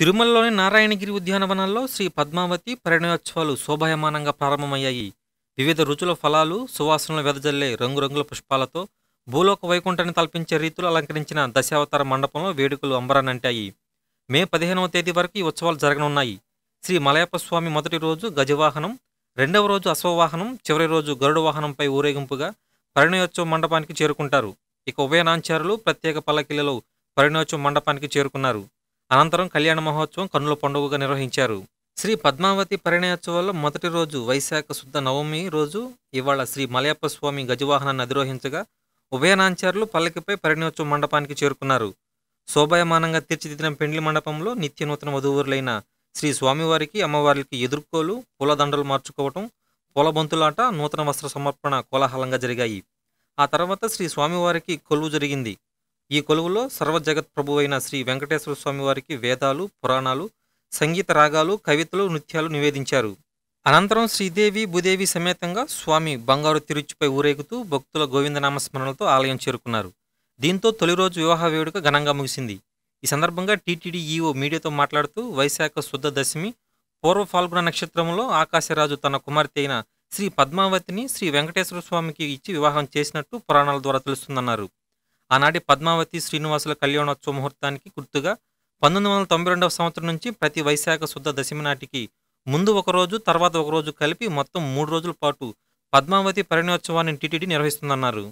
తిరుమలలోని నారాయణగిరి ఉద్యానవనాల్లో శ్రీ పద్మావతి పరిణయోత్సవాలు శోభాయమానంగా ప్రారంభమయ్యాయి వివిధ రుచుల ఫలాలు సువాసనలు వెదజల్లే రంగురంగుల పుష్పాలతో భూలోక వైకుంఠాన్ని తలపించే రీతిలో అలంకరించిన దశావతార మండపంలో వేడుకలు అంబరానంటాయి మే పదిహేనవ తేదీ వరకు ఈ ఉత్సవాలు జరగనున్నాయి శ్రీ మలయప్ప స్వామి మొదటి రోజు గజవాహనం రెండవ రోజు అశ్వవాహనం చివరి రోజు గరుడు వాహనంపై ఊరేగింపుగా పరిణయోత్సవ మండపానికి చేరుకుంటారు ఇక ఉభయ నాంచారులు ప్రత్యేక పల్లకిలలో పరిణయోత్సవ మండపానికి చేరుకున్నారు అనంతరం కళ్యాణ మహోత్సవం కన్నుల పండుగగా నిర్వహించారు శ్రీ పద్మావతి పరిణయోత్సవాల్లో మొదటి రోజు వైశాఖ శుద్ధ నవమి రోజు ఇవాళ శ్రీ మలయప్ప స్వామి గజవాహనాన్ని అధిరోహించగా ఉభయనాంచారులు పల్లకిపై పరిణయోత్సవ మండపానికి చేరుకున్నారు శోభాయమానంగా తీర్చిదిద్దిన పెండ్లి మండపంలో నిత్య నూతన వధూవరులైన శ్రీ స్వామివారికి అమ్మవారికి ఎదుర్కోలు పూలదండలు మార్చుకోవటం పూలబంతులాట నూతన వస్త్ర సమర్పణ కోలాహలంగా జరిగాయి ఆ తర్వాత శ్రీ స్వామివారికి కొలువు జరిగింది ఈ కొలువులో సర్వజగత్ అయిన శ్రీ వెంకటేశ్వర స్వామి వారికి వేదాలు పురాణాలు సంగీత రాగాలు కవితలు నృత్యాలు నివేదించారు అనంతరం శ్రీదేవి భూదేవి సమేతంగా స్వామి బంగారు తిరుచిపై ఊరేగుతూ భక్తుల గోవిందనామ స్మరణలతో ఆలయం చేరుకున్నారు దీంతో తొలి రోజు వివాహ వేడుక ఘనంగా ముగిసింది ఈ సందర్భంగా టీటీడీ ఈఓ మీడియాతో మాట్లాడుతూ వైశాఖ శుద్ధ దశమి పూర్వ ఫాల్గుణ నక్షత్రంలో ఆకాశరాజు తన కుమార్తె అయిన శ్రీ పద్మావతిని శ్రీ వెంకటేశ్వర స్వామికి ఇచ్చి వివాహం చేసినట్టు పురాణాల ద్వారా తెలుస్తుందన్నారు ఆనాటి పద్మావతి శ్రీనివాసుల కళ్యాణోత్సవ ముహూర్తానికి గుర్తుగా పంతొమ్మిది వందల తొంభై రెండవ సంవత్సరం నుంచి ప్రతి వైశాఖ శుద్ధ దశమి నాటికి ముందు ఒకరోజు తర్వాత ఒకరోజు కలిపి మొత్తం మూడు రోజుల పాటు పద్మావతి పరిణయోత్సవాన్ని టిటిడి నిర్వహిస్తుందన్నారు